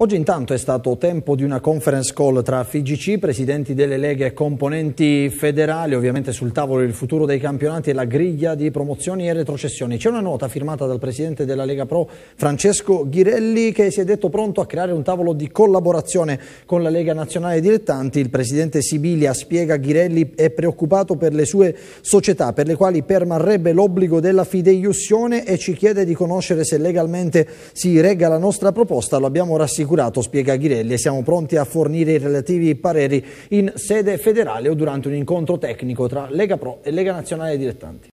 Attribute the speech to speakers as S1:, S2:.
S1: Oggi intanto è stato tempo di una conference call tra FIGC, presidenti delle leghe e componenti federali, ovviamente sul tavolo il futuro dei campionati e la griglia di promozioni e retrocessioni. C'è una nota firmata dal presidente della Lega Pro Francesco Ghirelli che si è detto pronto a creare un tavolo di collaborazione con la Lega Nazionale Dilettanti. Il presidente Sibilia spiega Ghirelli è preoccupato per le sue società per le quali permarrebbe l'obbligo della fideiussione e ci chiede di conoscere se legalmente si regga la nostra proposta. Lo abbiamo rassicurato assicurato, spiega Ghirelli, e siamo pronti a fornire i relativi pareri in sede federale o durante un incontro tecnico tra Lega Pro e Lega Nazionale Direttanti.